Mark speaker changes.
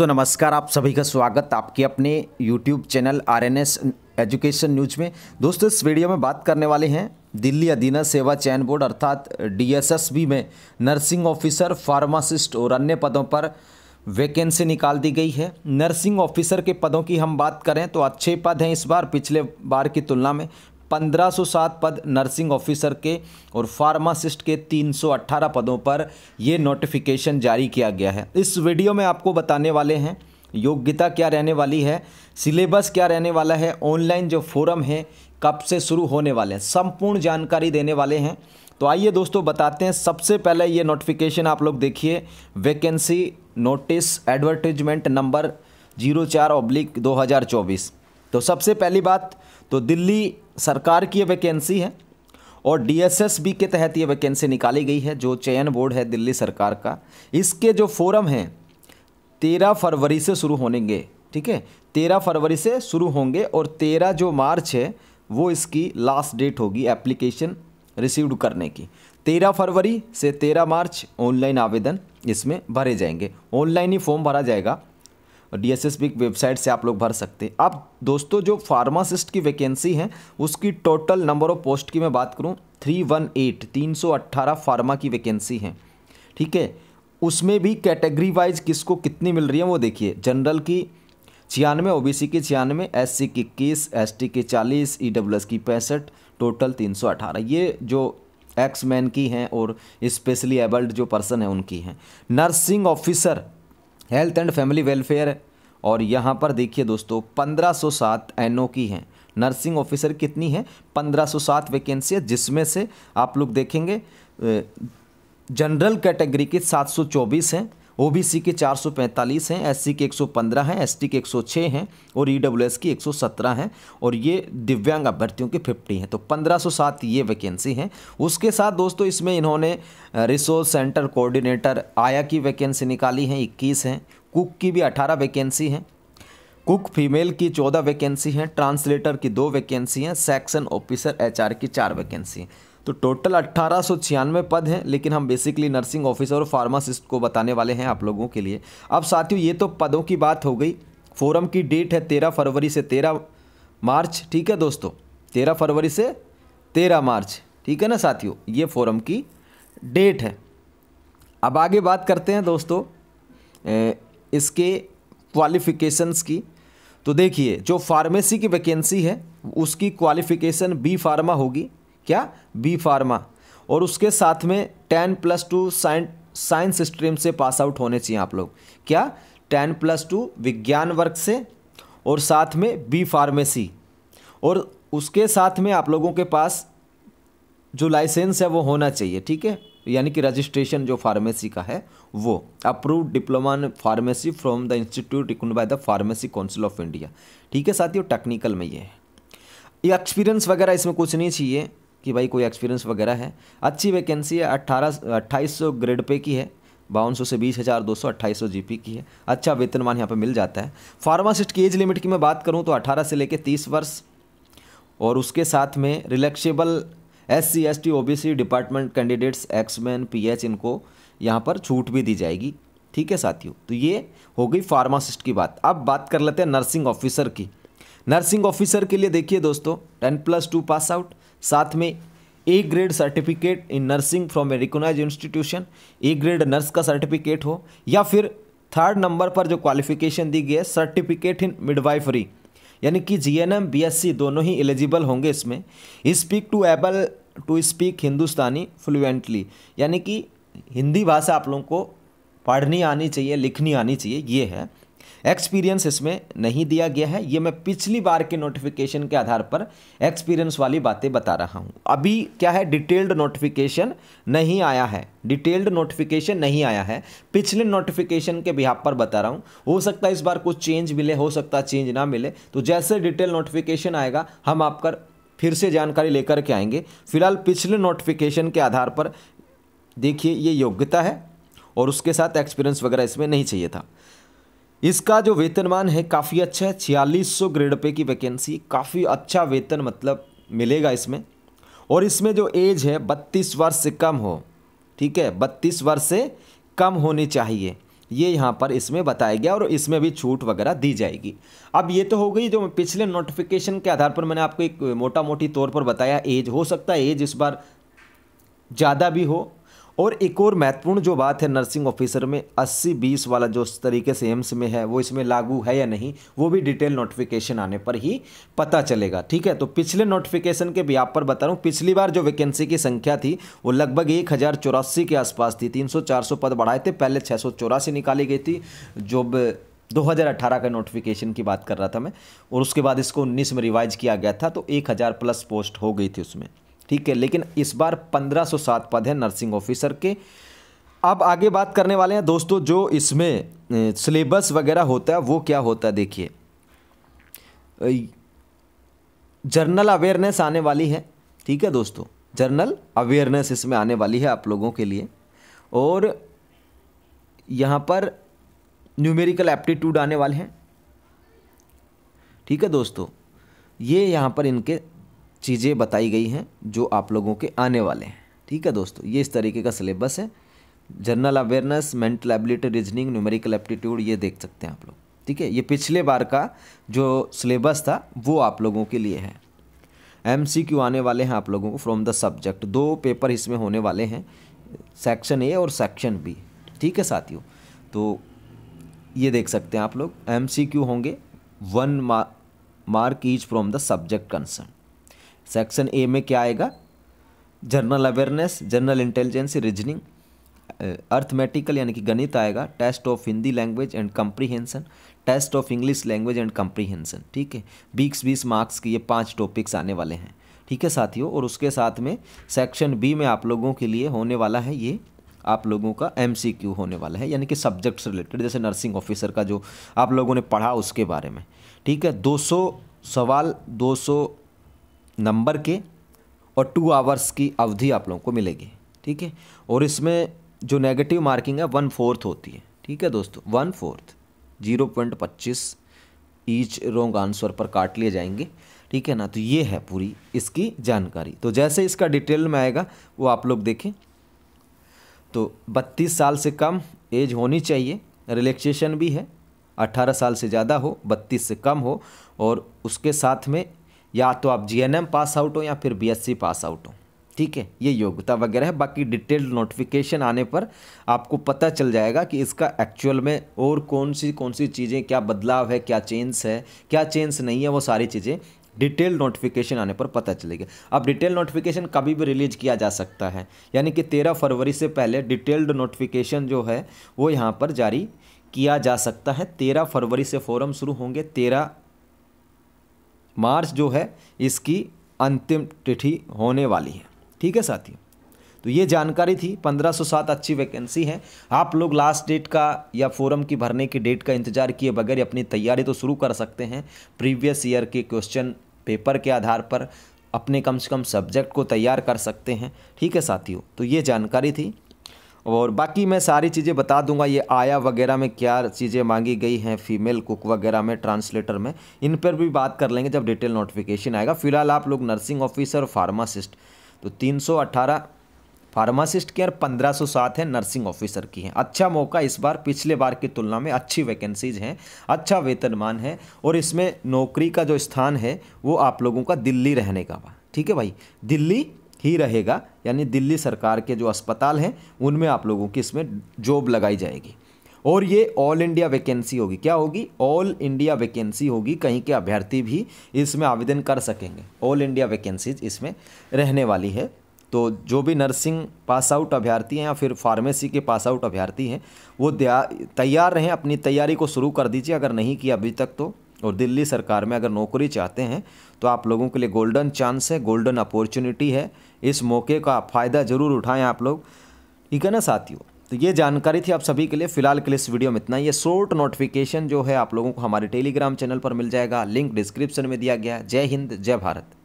Speaker 1: दोस्तों नमस्कार आप सभी का स्वागत आपके अपने YouTube channel R N S education news में दोस्तों इस वीडियो में बात करने वाले हैं दिल्ली अधीन सेवा चयन बोर्ड अर्थात बी में नर्सिंग ऑफिसर फार्मासिस्ट और अन्य पदों पर वैकेंसी निकाल दी गई है नर्सिंग ऑफिसर के पदों की हम बात करें तो अच्छे पद हैं इस बार पिछले बार की तुलना में 1507 पद नर्सिंग ऑफिसर के और फार्मासिस्ट के 318 पदों पर ये नोटिफिकेशन जारी किया गया है इस वीडियो में आपको बताने वाले हैं योग्यता क्या रहने वाली है सिलेबस क्या रहने वाला है ऑनलाइन जो फोरम है कब से शुरू होने वाले हैं संपूर्ण जानकारी देने वाले हैं तो आइए दोस्तों बताते हैं सबसे पहले ये नोटिफिकेशन आप लोग देखिए vacancy notice advertisement number zero चार ऑब्लिक दो हज़ार चौबीस तो सबसे पहली बात तो दिल्ली सरकार की वैकेंसी है और डीएसएसबी के तहत ये वैकेंसी निकाली गई है जो चयन बोर्ड है दिल्ली सरकार का इसके जो फोरम हैं तेरह फरवरी से शुरू होनेंगे ठीक है तेरह फरवरी से शुरू होंगे और तेरह जो मार्च है वो इसकी लास्ट डेट होगी एप्लीकेशन रिसीव्ड करने की तेरह फरवरी से तेरह मार्च ऑनलाइन आवेदन इसमें भरे जाएंगे ऑनलाइन ही फॉर्म भरा जाएगा डी एस वेबसाइट से आप लोग भर सकते हैं अब दोस्तों जो फार्मासिस्ट की वैकेंसी है उसकी टोटल नंबर ऑफ पोस्ट की मैं बात करूँ थ्री वन एट तीन सौ अट्ठारह फार्मा की वैकेंसी है ठीक है उसमें भी कैटेगरी वाइज किसको कितनी मिल रही है वो देखिए जनरल की छियानवे ओ बी सी की छियानवे एस सी की इक्कीस एस टी की चालीस ई e एस की पैंसठ टोटल तीन सौ अठारह ये जो एक्स मैन की हैं और स्पेशली एबल्ड जो पर्सन है उनकी हैं nursing officer health and family welfare और यहाँ पर देखिए दोस्तों 1507 एनओ की हैं नर्सिंग ऑफिसर कितनी है 1507 वैकेंसी है जिसमें से आप लोग देखेंगे जनरल कैटेगरी की 724 हैं ओबीसी के 445 हैं एससी के 115 हैं एसटी के 106 हैं और ईडब्ल्यूएस की 117 हैं और ये दिव्यांग अभ्यर्थियों के 50 हैं तो 1507 ये वैकेंसी हैं उसके साथ दोस्तों इसमें इन्होंने रिसोर्स सेंटर कोऑर्डिनेटर आया की वैकेंसी निकाली हैं इक्कीस हैं कुक की भी अठारह वैकेंसी हैं कुक फीमेल की चौदह वैकेंसी हैं ट्रांसलेटर की दो वैकेंसी हैं सेक्शन ऑफिसर एचआर की चार वैकेंसी हैं तो टोटल अट्ठारह पद हैं लेकिन हम बेसिकली नर्सिंग ऑफिसर और फार्मासिस्ट को बताने वाले हैं आप लोगों के लिए अब साथियों ये तो पदों की बात हो गई फोरम की डेट है तेरह फरवरी से तेरह मार्च ठीक है दोस्तों तेरह फरवरी से तेरह मार्च ठीक है ना साथियों ये फोरम की डेट है अब आगे बात करते हैं दोस्तों इसके क्वालिफ़िकेशंस की तो देखिए जो फार्मेसी की वैकेंसी है उसकी क्वालिफ़िकेशन बी फार्मा होगी क्या बी फार्मा और उसके साथ में ten plus two science science stream से पास आउट होने चाहिए आप लोग क्या टेन प्लस टू विज्ञान वर्ग से और साथ में बी फार्मेसी और उसके साथ में आप लोगों के पास जो लाइसेंस है वो होना चाहिए ठीक है यानी कि रजिस्ट्रेशन जो फार्मेसी का है वो approve diploma in pharmacy from the institute recognised by the pharmacy council of India ठीक है साथियों टेक्निकल में ये है ये एक्सपीरियंस वगैरह इसमें कुछ नहीं चाहिए कि भाई कोई एक्सपीरियंस वगैरह है अच्छी वैकेंसी है अट्ठारह अट्ठाईस सौ ग्रेड पे की है बावन सौ से बीस हज़ार दो सौ अट्ठाईस सौ जी की है अच्छा वेतनमान यहाँ पर मिल जाता है फार्मासिस्ट की एज लिमिट की मैं बात करूँ तो अठारह से लेकर तीस वर्ष और उसके साथ में relaxable S C S T O B C department candidates एक्समैन पी एच इनको यहाँ पर छूट भी दी जाएगी ठीक है साथियों तो ये हो गई फार्मासिस्ट की बात अब बात कर लेते हैं नर्सिंग ऑफिसर की नर्सिंग ऑफिसर के लिए देखिए दोस्तों ten plus two pass out साथ में A grade certificate in nursing from a recognise institution a grade nurse का सर्टिफिकेट हो या फिर थर्ड नंबर पर जो क्वालिफिकेशन दी गई है सर्टिफिकेट इन मिडवाइफरी यानी कि G N M B S C दोनों ही एलिजिबल होंगे इसमें speak to able to speak Hindustani fluently यानी कि हिंदी भाषा आप लोगों को पढ़नी आनी चाहिए लिखनी आनी चाहिए ये है एक्सपीरियंस इसमें नहीं दिया गया है ये मैं पिछली बार के नोटिफिकेशन के आधार पर एक्सपीरियंस वाली बातें बता रहा हूँ अभी क्या है डिटेल्ड नोटिफिकेशन नहीं आया है डिटेल्ड नोटिफिकेशन नहीं आया है पिछले नोटिफिकेशन के बिहाफ पर बता रहा हूँ हो सकता है इस बार कुछ चेंज मिले हो सकता है चेंज ना मिले तो जैसे डिटेल नोटिफिकेशन आएगा हम आपका फिर से जानकारी लेकर के आएंगे फिलहाल पिछले नोटिफिकेशन के आधार पर देखिए ये योग्यता है और उसके साथ एक्सपीरियंस वगैरह इसमें नहीं चाहिए था इसका जो वेतनमान है काफ़ी अच्छा है छियालीस सौ ग्रेड पे की वैकेंसी काफ़ी अच्छा वेतन मतलब मिलेगा इसमें और इसमें जो एज है बत्तीस वर्ष से कम हो ठीक है बत्तीस वर्ष से कम होनी चाहिए ये यहाँ पर इसमें बताया गया और इसमें भी छूट वगैरह दी जाएगी अब ये तो हो गई जो पिछले नोटिफिकेशन के आधार पर मैंने आपको एक मोटा मोटी तौर पर बताया एज हो सकता है एज इस बार ज़्यादा भी हो और एक और महत्वपूर्ण जो बात है नर्सिंग ऑफिसर में 80 बीस वाला जो तरीके से एम्स में है वो इसमें लागू है या नहीं वो भी डिटेल नोटिफिकेशन आने पर ही पता चलेगा ठीक है तो पिछले नोटिफिकेशन के भी आप पर बता रहा हूँ पिछली बार जो वैकेंसी की संख्या थी वो लगभग एक के आसपास थी तीन सौ पद बढ़ाए थे पहले छः निकाली गई थी जो 2018 का नोटिफिकेशन की बात कर रहा था मैं और उसके बाद इसको 19 में रिवाइज किया गया था तो 1000 प्लस पोस्ट हो गई थी उसमें ठीक है लेकिन इस बार 1507 पद हैं नर्सिंग ऑफिसर के अब आगे बात करने वाले हैं दोस्तों जो इसमें सिलेबस वगैरह होता है वो क्या होता है देखिए जर्नल अवेयरनेस आने वाली है ठीक है दोस्तों जर्नल अवेयरनेस इसमें आने वाली है आप लोगों के लिए और यहाँ पर न्यूमेरिकल एप्टीट्यूड आने वाले हैं ठीक है दोस्तों ये यहाँ पर इनके चीज़ें बताई गई हैं जो आप लोगों के आने वाले हैं ठीक है दोस्तों ये इस तरीके का सिलेबस है general awareness mental ability reasoning numerical aptitude ये देख सकते हैं आप लोग ठीक है ये पिछले बार का जो सिलेबस था वो आप लोगों के लिए है एम सी क्यू आने वाले हैं आप लोगों को फ्रॉम द सब्जेक्ट दो पेपर इसमें होने वाले हैं सेक्शन ए और सेक्शन बी ठीक है साथियों तो ये देख सकते हैं आप लोग एम सी क्यू होंगे one mark each from the subject concern section A में क्या आएगा general awareness general intelligence reasoning arithmetical यानी कि गणित आएगा test of Hindi language and comprehension test of English language and comprehension ठीक है बीस बीस मार्क्स के ये पांच टॉपिक्स आने वाले हैं ठीक है साथियों और उसके साथ में सेक्शन बी में आप लोगों के लिए होने वाला है ये आप लोगों का एम होने वाला है यानी कि सब्जेक्ट्स रिलेटेड जैसे नर्सिंग ऑफिसर का जो आप लोगों ने पढ़ा उसके बारे में ठीक है 200 सवाल 200 नंबर के और टू आवर्स की अवधि आप लोगों को मिलेगी ठीक है और इसमें जो नेगेटिव मार्किंग है वन फोर्थ होती है ठीक है दोस्तों वन फोर्थ जीरो पॉइंट पच्चीस ईच रोंग आंसर पर काट लिए जाएंगे ठीक है ना तो ये है पूरी इसकी जानकारी तो जैसे इसका डिटेल में आएगा वो आप लोग देखें तो बत्तीस साल से कम एज होनी चाहिए रिलैक्सेशन भी है अट्ठारह साल से ज़्यादा हो बत्तीस से कम हो और उसके साथ में या तो आप जी पास आउट हो या फिर बी पास आउट हो ठीक है ये योग्यता वगैरह है बाकी डिटेल्ड नोटिफिकेशन आने पर आपको पता चल जाएगा कि इसका एक्चुअल में और कौन सी कौन सी चीज़ें क्या बदलाव है क्या चेंज है क्या चेंज नहीं है वो सारी चीज़ें डिटेल नोटिफिकेशन आने पर पता चलेगा अब डिटेल नोटिफिकेशन कभी भी रिलीज किया जा सकता है यानी कि तेरह फरवरी से पहले डिटेल्ड नोटिफिकेशन जो है वो यहाँ पर जारी किया जा सकता है तेरह फरवरी से फॉरम शुरू होंगे तेरह मार्च जो है इसकी अंतिम तिथि होने वाली है ठीक है साथियों तो ये जानकारी थी 1507 अच्छी वैकेंसी है आप लोग लास्ट डेट का या फोरम की भरने की डेट का इंतजार किए बगैर अपनी तैयारी तो शुरू कर सकते हैं प्रीवियस ईयर के क्वेश्चन पेपर के आधार पर अपने कम से कम सब्जेक्ट को तैयार कर सकते हैं ठीक है साथियों तो ये जानकारी थी और बाकी मैं सारी चीज़ें बता दूंगा ये आया वगैरह में क्या चीज़ें मांगी गई हैं फीमेल कुक वगैरह में ट्रांसलेटर में इन पर भी बात कर लेंगे जब डिटेल नोटिफिकेशन आएगा फिलहाल आप लोग नर्सिंग ऑफिसर फार्मासिस्ट तो तीन फार्मासिस्ट की और 1507 है नर्सिंग ऑफिसर की हैं अच्छा मौका इस बार पिछले बार की तुलना में अच्छी वैकेंसीज हैं अच्छा वेतनमान है और इसमें नौकरी का जो स्थान है वो आप लोगों का दिल्ली रहने का ठीक है भाई दिल्ली ही रहेगा यानी दिल्ली सरकार के जो अस्पताल हैं उनमें आप लोगों की इसमें जॉब लगाई जाएगी और ये ऑल इंडिया वैकेंसी होगी क्या होगी ऑल इंडिया वैकेंसी होगी कहीं के अभ्यर्थी भी इसमें आवेदन कर सकेंगे ऑल इंडिया वैकेंसीज इसमें रहने वाली है तो जो भी नर्सिंग पास आउट अभ्यर्थी हैं या फिर फार्मेसी के पास आउट अभ्यर्थी हैं वो तैयार रहें अपनी तैयारी को शुरू कर दीजिए अगर नहीं किया अभी तक तो और दिल्ली सरकार में अगर नौकरी चाहते हैं तो आप लोगों के लिए गोल्डन चांस है गोल्डन अपॉर्चुनिटी है इस मौके का फ़ायदा ज़रूर उठाएं आप लोग ठीक है ना साथियों तो ये जानकारी थी आप सभी के लिए फिलहाल के लिए इस वीडियो में इतना ये शॉर्ट नोटिफिकेशन जो है आप लोगों को हमारे टेलीग्राम चैनल पर मिल जाएगा लिंक डिस्क्रिप्शन में दिया गया है जय हिंद जय भारत